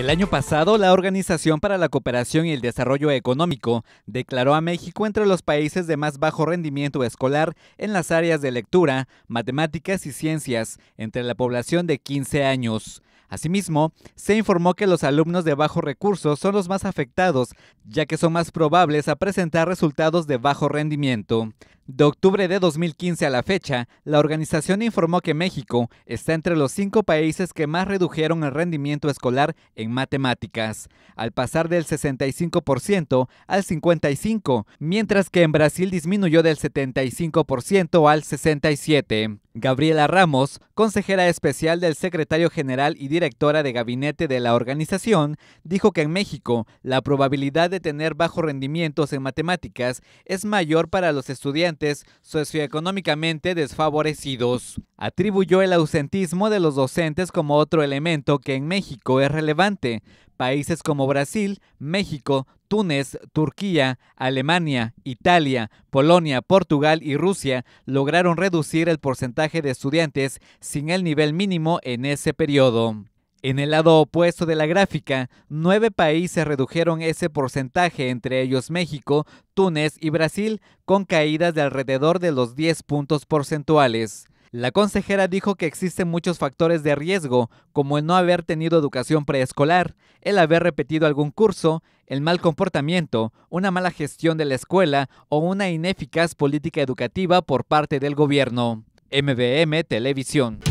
El año pasado, la Organización para la Cooperación y el Desarrollo Económico declaró a México entre los países de más bajo rendimiento escolar en las áreas de lectura, matemáticas y ciencias entre la población de 15 años. Asimismo, se informó que los alumnos de bajo recursos son los más afectados, ya que son más probables a presentar resultados de bajo rendimiento. De octubre de 2015 a la fecha, la organización informó que México está entre los cinco países que más redujeron el rendimiento escolar en matemáticas, al pasar del 65% al 55%, mientras que en Brasil disminuyó del 75% al 67%. Gabriela Ramos, consejera especial del secretario general y directora de gabinete de la organización, dijo que en México la probabilidad de tener bajos rendimientos en matemáticas es mayor para los estudiantes socioeconómicamente desfavorecidos. Atribuyó el ausentismo de los docentes como otro elemento que en México es relevante, Países como Brasil, México, Túnez, Turquía, Alemania, Italia, Polonia, Portugal y Rusia lograron reducir el porcentaje de estudiantes sin el nivel mínimo en ese periodo. En el lado opuesto de la gráfica, nueve países redujeron ese porcentaje, entre ellos México, Túnez y Brasil, con caídas de alrededor de los 10 puntos porcentuales. La consejera dijo que existen muchos factores de riesgo, como el no haber tenido educación preescolar, el haber repetido algún curso, el mal comportamiento, una mala gestión de la escuela o una ineficaz política educativa por parte del gobierno. MBM Televisión.